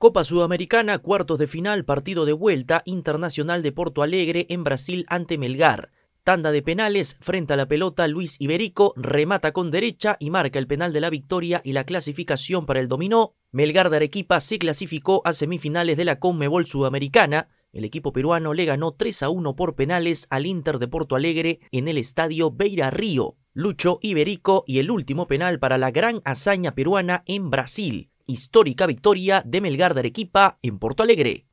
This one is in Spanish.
Copa Sudamericana, cuartos de final, partido de vuelta, Internacional de Porto Alegre en Brasil ante Melgar. Tanda de penales, frente a la pelota Luis Iberico, remata con derecha y marca el penal de la victoria y la clasificación para el dominó. Melgar de Arequipa se clasificó a semifinales de la Conmebol Sudamericana. El equipo peruano le ganó 3 a 1 por penales al Inter de Porto Alegre en el estadio Beira Río. Lucho Iberico y el último penal para la gran hazaña peruana en Brasil histórica victoria de Melgar de Arequipa en Porto Alegre.